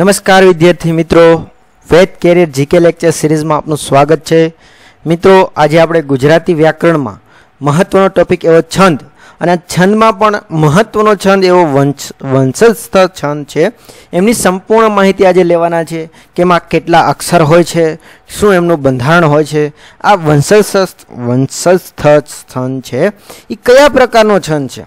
નમસ્કાર વિદ્યાર્થી મિત્રો વેદ કેરિયર જીકે લેક્ચર સિરીઝમાં આપનું સ્વાગત છે મિત્રો આજે આપણે ગુજરાતી વ્યાકરણમાં મહત્વનો ટોપિક એવો છંદ અને છંદમાં પણ મહત્વનો છંદ એવો વંશ વંશસ્થ છંદ છે એમની સંપૂર્ણ માહિતી આજે લેવાના છે કે એમાં કેટલા અક્ષર હોય છે શું એમનું બંધારણ હોય છે આ વંશસ્થ વંશસ્થ છંદ છે એ કયા પ્રકારનો છંદ છે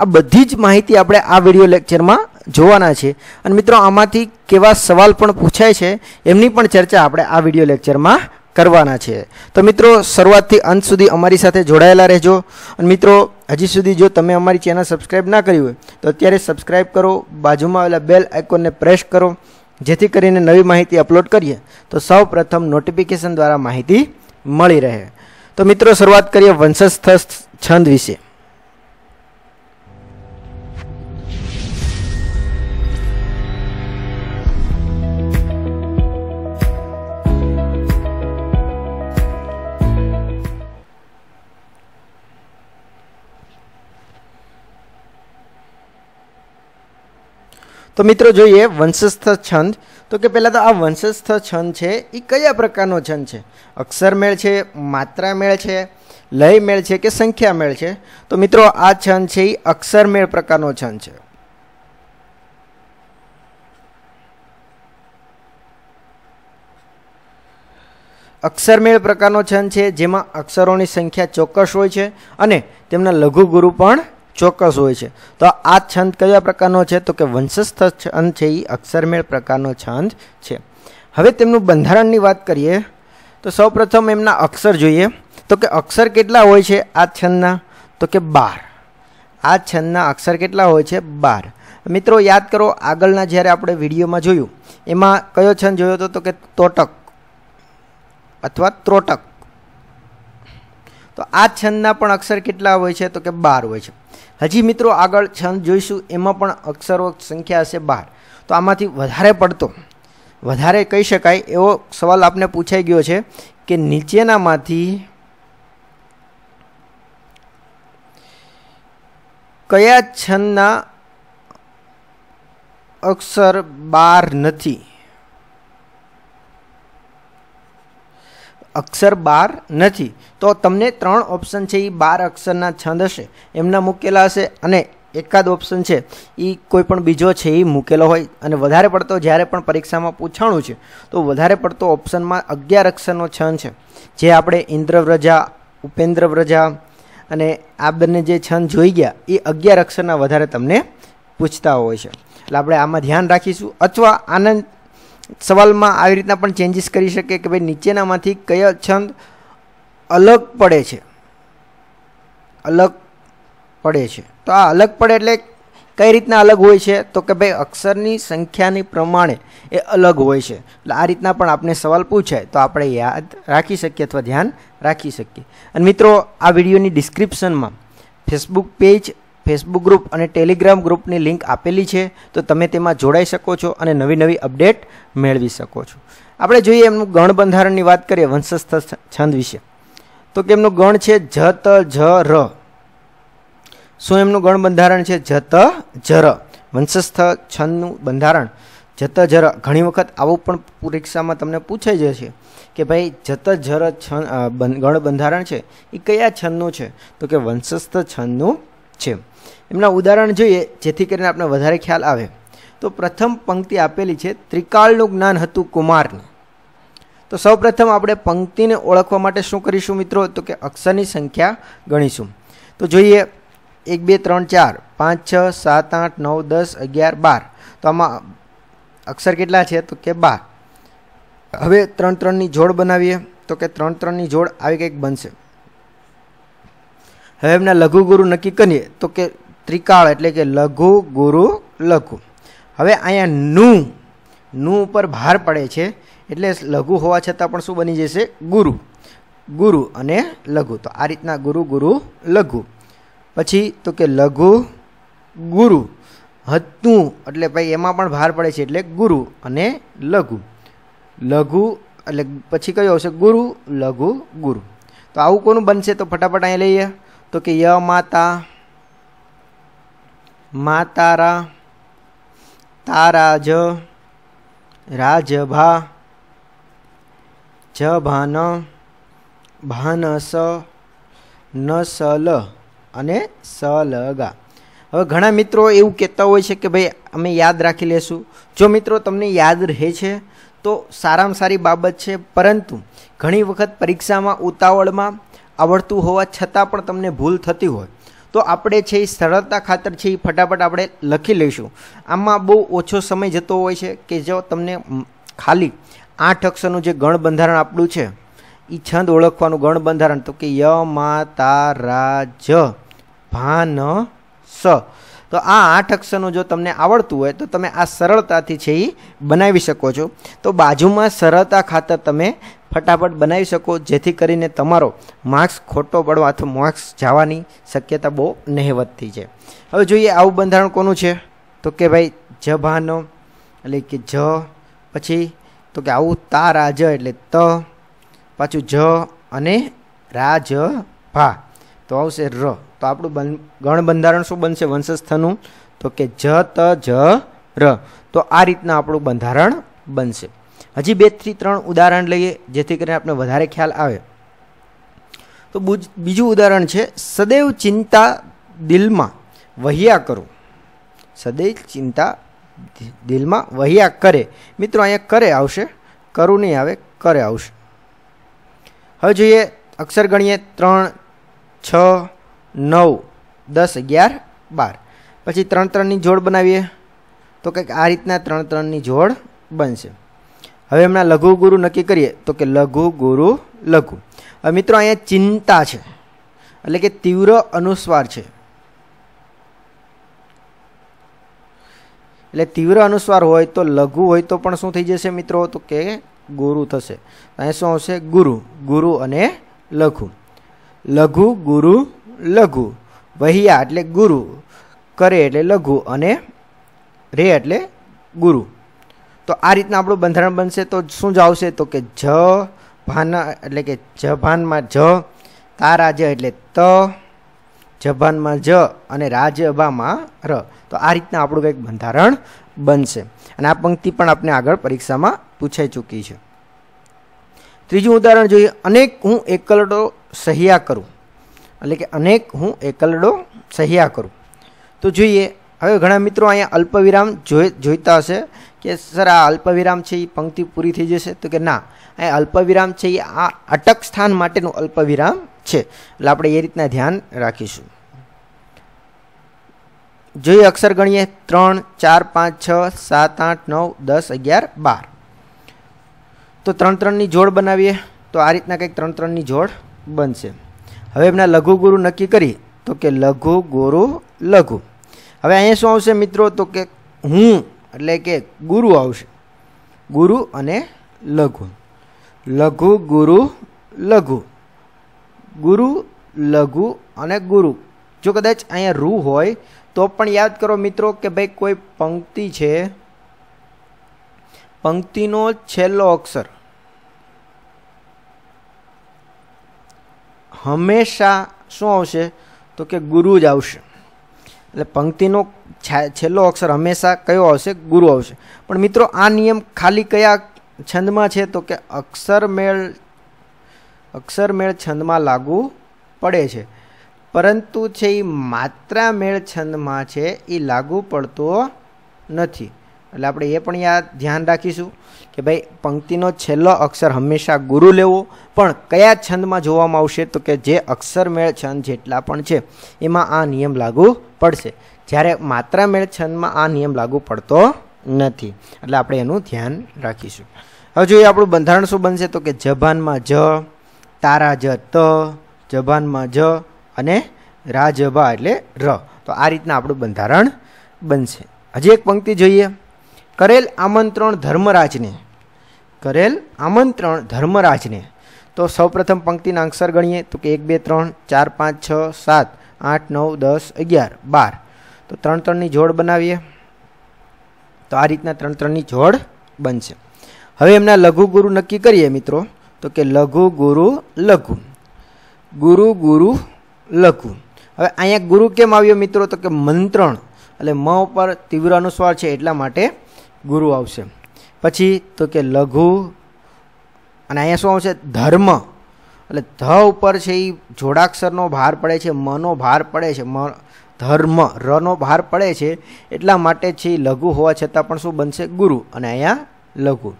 આ બધી જ માહિતી આપણે આ વિડીયો લેક્ચરમાં જોવાના છે અને મિત્રો આમાંથી કેવા સવાલ પણ પૂછાય છે એમની પણ ચર્ચા આપણે આ વિડીયો લેક્ચરમાં કરવાના છે તો મિત્રો શરૂઆતથી અંત સુધી અમારી સાથે જોડાયેલા રહેજો અને મિત્રો હજી સુધી જો તમે અમારી ચેનલ સબસ્ક્રાઈબ ના કરી હોય તો અત્યારે સબસ્ક્રાઈબ કરો બાજુમાં આવેલા બેલ આઇકોનને પ્રેસ કરો જેથી કરીને નવી માહિતી અપલોડ કરીએ તો સૌ પ્રથમ નોટિફિકેશન દ્વારા માહિતી મળી રહે તો મિત્રો શરૂઆત કરીએ વંશસ્થ છંદ વિશે તો મિત્રો જોઈએ વંશસ્થ છંદ તો કે પહેલાં તો આ વંશસ્થ છંદ છે એ કયા પ્રકારનો છંદ છે અક્ષરમેળ છે માત્રામેળ છે લયમેળ છે કે સંખ્યામેળ છે તો મિત્રો આ છંદ છે એ અક્ષરમેળ પ્રકારનો છંદ છે અક્ષરમેળ પ્રકારનો છંદ છે જેમાં અક્ષરોની સંખ્યા ચોક્કસ હોય છે અને તેમના લઘુગુરુ પણ ચોક્કસ હોય છે તો આ છંદ કયા પ્રકારનો છે તો કે વંશસ્થ છંદ છે એ અક્ષરમેળ પ્રકારનો છંદ છે હવે તેમનું બંધારણની વાત કરીએ તો સૌપ્રથમ એમના અક્ષર જોઈએ તો કે અક્ષર કેટલા હોય છે આ છંદના તો કે બાર આ છંદના અક્ષર કેટલા હોય છે બાર મિત્રો યાદ કરો આગળના જ્યારે આપણે વિડીયોમાં જોયું એમાં કયો છંદ જોયો હતો તો કે તોટક અથવા ત્રોટક તો આ છંદના પણ અક્ષર કેટલા હોય છે તો કે બાર હોય છે હજી મિત્રો આગળ છંદ જોઈશું એમાં પણ અક્ષરો સંખ્યા હશે બાર તો આમાંથી વધારે પડતો વધારે કહી શકાય એવો સવાલ આપને પૂછાઈ ગયો છે કે નીચેનામાંથી કયા છંદના અક્ષર બાર નથી અક્ષર બાર નથી તો તમને ત્રણ ઓપ્શન છે એ બાર અક્ષરના છંદ હશે એમના મૂકેલા હશે અને એકાદ ઓપ્શન છે એ કોઈ પણ બીજો છે એ મૂકેલો હોય અને વધારે પડતો જ્યારે પણ પરીક્ષામાં પૂછાણું છે તો વધારે પડતો ઓપ્શનમાં અગિયાર અક્ષરનો છંદ છે જે આપણે ઇન્દ્રવ્રજા ઉપેન્દ્રવ્રજા અને આ બંને જે છંદ જોઈ ગયા એ અગિયાર અક્ષરના વધારે તમને પૂછતા હોય છે એટલે આપણે આમાં ધ્યાન રાખીશું અથવા આનંદ સવાલમાં આવી રીતના પણ ચેન્જીસ કરી શકે કે ભાઈ નીચેનામાંથી કયો છંદ અલગ પડે છે અલગ પડે છે તો આ અલગ પડે એટલે કઈ રીતના અલગ હોય છે તો કે ભાઈ અક્ષરની સંખ્યાની પ્રમાણે એ અલગ હોય છે એટલે આ રીતના પણ આપણે સવાલ પૂછાય તો આપણે યાદ રાખી શકીએ અથવા ધ્યાન રાખી શકીએ અને મિત્રો આ વિડીયોની ડિસ્ક્રિપ્શનમાં ફેસબુક પેજ ફેસબુક ગ્રુપ અને ટેલિગ્રામ ગ્રુપની લિંક આપેલી છે તો તમે તેમાં જોડાઈ શકો છો અને નવી નવી અપડેટ મેળવી શકો છો આપણે જોઈએ એમનું ગણબંધારણની વાત કરીએ વંશસ્થ છંદ વિશે તો કે એમનું ગણ છે જ ત જ ર શું એમનું ગણ બંધારણ છે જત જર વંશસ્થ છંદનું બંધારણ જત જર ઘણી વખત આવું પણ પરીક્ષામાં તમને પૂછાઈ જશે કે ભાઈ જત જર છંદ ગણ બંધારણ છે એ કયા છંદનું છે તો કે વંશસ્થ છંદનું છે એમના ઉદાહરણ જોઈએ જેથી કરીને આપણે વધારે ખ્યાલ આવે તો પ્રથમ પંક્તિ આપેલી છે ત્રિકાળનું જ્ઞાન હતું કુમારને તો સૌપ્રથમ આપણે પંક્તિને ઓળખવા માટે શું કરીશું મિત્રો તો કે અક્ષરની સંખ્યા ગણીશું તો જોઈએ એક બે ત્રણ ચાર પાંચ છ સાત આઠ નવ દસ અગિયાર બાર તો આમાં અક્ષર કેટલા છે તો કે બાર હવે ત્રણ ત્રણની જોડ બનાવીએ તો કે ત્રણ ત્રણની જોડ આવી કંઈક બનશે હવે એમના લઘુગુરુ નક્કી કરીએ તો કે ત્રિકાળ એટલે કે લઘુ ગુરુ લઘુ હવે અહીંયા નું નું ઉપર ભાર પડે છે એટલે લઘુ હોવા છતાં પણ શું બની જશે ગુરુ ગુરુ અને લઘુ તો આ રીતના ગુરુ ગુરુ લઘુ પછી તો કે લઘુ ગુરુ હતું એટલે ભાઈ એમાં પણ ભાર પડે છે એટલે ગુરુ અને લઘુ લઘુ એટલે પછી કયો આવશે ગુરુ લઘુ ગુરુ તો આવું કોનું બનશે તો ફટાફટ અહીંયા લઈએ તો કે ય માતા મા તારા તારા જ રાજભા જભાન ભાનસ નસલ અને સલગા હવે ઘણા મિત્રો એવું કહેતા હોય છે કે ભાઈ અમે યાદ રાખી લેશું જો મિત્રો તમને યાદ રહે છે તો સારામાં સારી બાબત છે પરંતુ ઘણી વખત પરીક્ષામાં ઉતાવળમાં આવડતું હોવા છતાં પણ તમને ભૂલ થતી હોય તો આપણે છે એ સરળતા ખાતર છે એ ફટાફટ આપણે લખી લઈશું આમાં બહુ ઓછો સમય જતો હોય છે કે જો તમને ખાલી આઠ અક્ષરનું જે ગણ બંધારણ આપણું છે એ છંદ ઓળખવાનું ગણ બંધારણ તો કે ય મા તા રા જ ભા ન સ તો આ આઠ અક્ષરનું જો તમને આવડતું હોય તો તમે આ સરળતાથી છે એ બનાવી શકો છો તો બાજુમાં સરળતા ખાતર તમે ફટાફટ બનાવી શકો જેથી કરીને તમારો માર્ક્સ ખોટો પડવા અથવા માર્ક્સ જવાની શક્યતા બહુ નહેવતથી છે હવે જોઈએ આવું બંધારણ કોનું છે તો કે ભાઈ જ ભાનો એટલે કે જ પછી તો કે આવું તારા જ એટલે ત પાછું જ અને રાજ ભા તો આવશે ર તો આપણું બન ગણ બંધારણ શું બનશે વંશસ્થનું તો કે જ ત જ ર તો આ રીતના આપણું બંધારણ બનશે હજી બે થી ત્રણ ઉદાહરણ લઈએ જેથી કરીને આપણે વધારે ખ્યાલ આવે તો બીજું ઉદાહરણ છે સદૈવ ચિંતા દિલમાં વહ્યા કરું સદૈવ ચિંતા દિલમાં વહ્યા કરે મિત્રો અહીંયા કરે આવશે કરું નહીં આવે કરે આવશે હવે જોઈએ અક્ષર ગણીએ ત્રણ છ નવ દસ અગિયાર બાર પછી ત્રણ ત્રણની જોડ બનાવીએ તો કંઈક આ રીતના ત્રણ ત્રણની જોડ બનશે હવે હમણાં ગુરુ નક્કી કરીએ તો કે લઘુ ગુરુ લઘુ હવે મિત્રો અહીંયા ચિંતા છે એટલે કે તીવ્ર અનુસ્વાર છે એટલે તીવ્ર અનુસ્વાર હોય તો લઘુ હોય તો પણ શું થઈ જશે મિત્રો તો કે ગુરુ થશે અહીંયા શું આવશે ગુરુ ગુરુ અને લઘુ લઘુ ગુરુ લઘુ વહિયા એટલે ગુરુ કરે એટલે લઘુ અને રે એટલે ગુરુ તો આ રીતના આપણું બંધારણ બનશે તો શું જ આવશે તો કે જ ભાના એટલે કે જ ભાનમાં જ તારાજ એટલે ત જભાનમાં જ અને રાજભામાં ર તો આ રીતના આપણું કંઈક બંધારણ બનશે અને આ પંક્તિ પણ આપણે આગળ પરીક્ષામાં પૂછાઈ ચૂકી છે ત્રીજું ઉદાહરણ જોઈએ અનેક હું એકલટો સહ્યા કરું એટલે કે અનેક હું એકલડો સહ્યા કરું તો જોઈએ હવે ઘણા મિત્રો અહીંયા અલ્પવિરામ જોઈ જોઈતા હશે કે સર આ અલ્પવિરામ છે એ પંક્તિ પૂરી થઈ જશે તો કે ના અહીંયા અલ્પવિરામ છે એ આ અટક સ્થાન માટેનું અલ્પવિરામ છે એટલે આપણે એ રીતના ધ્યાન રાખીશું જોઈએ અક્ષર ગણીએ ત્રણ ચાર પાંચ છ સાત આઠ નવ દસ અગિયાર બાર તો ત્રણ ત્રણની જોડ બનાવીએ તો આ રીતના કંઈક ત્રણ ત્રણની જોડ બનશે હવે એમના લઘુ ગુરુ નક્કી કરી તો કે લઘુ ગુરુ લઘુ હવે અહીંયા શું આવશે મિત્રો તો કે હું એટલે કે ગુરુ આવશે ગુરુ અને લઘુ લઘુ ગુરુ લઘુ ગુરુ લઘુ અને ગુરુ જો કદાચ અહીંયા રૂ હોય તો પણ યાદ કરો મિત્રો કે ભાઈ કોઈ પંક્તિ છે પંક્તિનો છેલ્લો અક્ષર હંમેશા શું આવશે તો કે ગુરુ જ આવશે એટલે પંક્તિનો છેલ્લો અક્ષર હંમેશા કયો આવશે ગુરુ આવશે પણ મિત્રો આ નિયમ ખાલી કયા છંદમાં છે તો કે અક્ષરમેળ અક્ષરમેળ છંદમાં લાગુ પડે છે પરંતુ છે એ માત્રામેળ છંદમાં છે એ લાગુ પડતો નથી એટલે આપણે એ પણ યાદ ધ્યાન રાખીશું કે ભાઈ પંક્તિનો છેલ્લો અક્ષર હંમેશા ગુરુ લેવો પણ કયા છંદમાં જોવામાં આવશે તો કે જે અક્ષરમેળ છંદ જેટલા પણ છે એમાં આ નિયમ લાગુ પડશે જ્યારે માત્રામેળ છંદમાં આ નિયમ લાગુ પડતો નથી એટલે આપણે એનું ધ્યાન રાખીશું હવે જોઈએ આપણું બંધારણ શું બનશે તો કે જભાનમાં જ તારા જ ત જભાનમાં જ અને રાજભા એટલે ર તો આ રીતના આપણું બંધારણ બનશે હજી એક પંક્તિ જોઈએ કરેલ આમંત્રણ ધર્મરાજને કરેલ આમંત્રણ ધર્મરાજને તો સૌપ્રથમ પંક્તિના આન્સર ગણીએ તો કે એક બે ત્રણ ચાર પાંચ છ સાત આઠ નવ દસ અગિયાર બાર તો ત્રણ ત્રણની જોડ બનાવીએ તો આ રીતના ત્રણ ત્રણની જોડ બનશે હવે એમના લઘુ ગુરુ નક્કી કરીએ મિત્રો તો કે લઘુ ગુરુ લઘુ ગુરુ ગુરુ લઘુ હવે અહીંયા ગુરુ કેમ આવ્યો મિત્રો તો કે મંત્રણ એટલે મ ઉપર તીવ્ર અનુસ્વાર છે એટલા માટે ગુરુ આવશે પછી તો કે લઘુ અને અહીંયા શું આવશે ધર્મ એટલે ધ ઉપર છે એ જોડાક્ષરનો ભાર પડે છે મનો ભાર પડે છે મ ધર્મ રનો ભાર પડે છે એટલા માટે છે લઘુ હોવા છતાં પણ શું બનશે ગુરુ અને અહીંયા લઘુ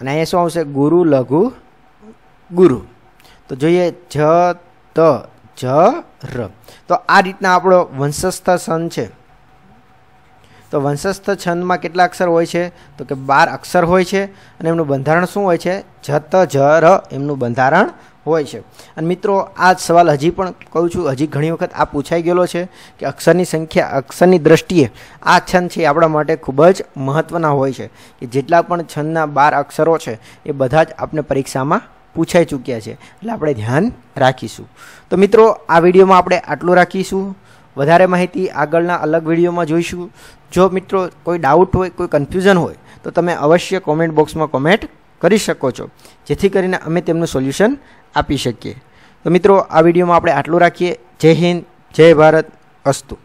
અને અહીંયા શું આવશે ગુરુ લઘુ ગુરુ તો જોઈએ જ ત જ ર તો આ રીતના આપણો વંશસ્થ સન છે તો વંશસ્થ છંદમાં કેટલા અક્ષર હોય છે તો કે બાર અક્ષર હોય છે અને એમનું બંધારણ શું હોય છે જત જ ર એમનું બંધારણ હોય છે અને મિત્રો આ સવાલ હજી પણ કહું છું હજી ઘણી વખત આ પૂછાઈ ગયેલો છે કે અક્ષરની સંખ્યા અક્ષરની દ્રષ્ટિએ આ છંદ છે આપણા માટે ખૂબ જ મહત્ત્વના હોય છે કે જેટલા પણ છંદના બાર અક્ષરો છે એ બધા જ આપણે પરીક્ષામાં પૂછાઈ ચૂક્યા છે એટલે આપણે ધ્યાન રાખીશું તો મિત્રો આ વિડીયોમાં આપણે આટલું રાખીશું વધારે માહિતી આગળના અલગ વિડીયોમાં જોઈશું જો મિત્રો કોઈ ડાઉટ હોય કોઈ કન્ફ્યુઝન હોય તો તમે અવશ્ય કોમેન્ટ બોક્સમાં કોમેન્ટ કરી શકો છો જેથી કરીને અમે તેમનું સોલ્યુશન આપી શકીએ તો મિત્રો આ વિડીયોમાં આપણે આટલું રાખીએ જય હિન્દ જય ભારત અસ્તુ